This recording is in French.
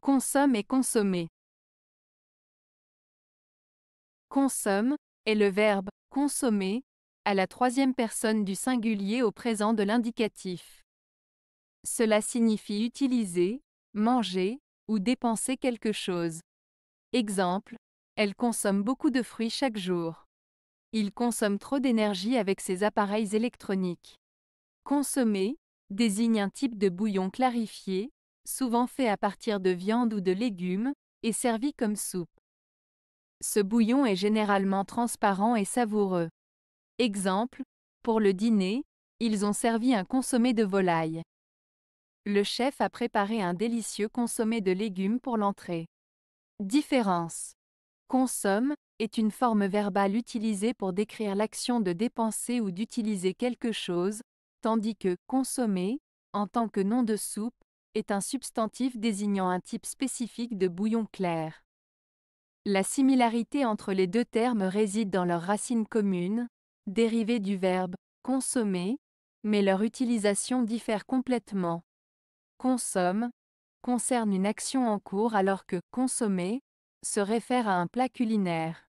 Consomme et consommer. Consomme est le verbe consommer à la troisième personne du singulier au présent de l'indicatif. Cela signifie utiliser, manger ou dépenser quelque chose. Exemple, elle consomme beaucoup de fruits chaque jour. Il consomme trop d'énergie avec ses appareils électroniques. Consommer désigne un type de bouillon clarifié, souvent fait à partir de viande ou de légumes, et servi comme soupe. Ce bouillon est généralement transparent et savoureux. Exemple, pour le dîner, ils ont servi un consommé de volaille. Le chef a préparé un délicieux consommé de légumes pour l'entrée. Différence. Consomme est une forme verbale utilisée pour décrire l'action de dépenser ou d'utiliser quelque chose, tandis que consommer, en tant que nom de soupe, est un substantif désignant un type spécifique de bouillon clair. La similarité entre les deux termes réside dans leur racine commune, dérivée du verbe consommer, mais leur utilisation diffère complètement. Consomme concerne une action en cours alors que consommer se réfère à un plat culinaire.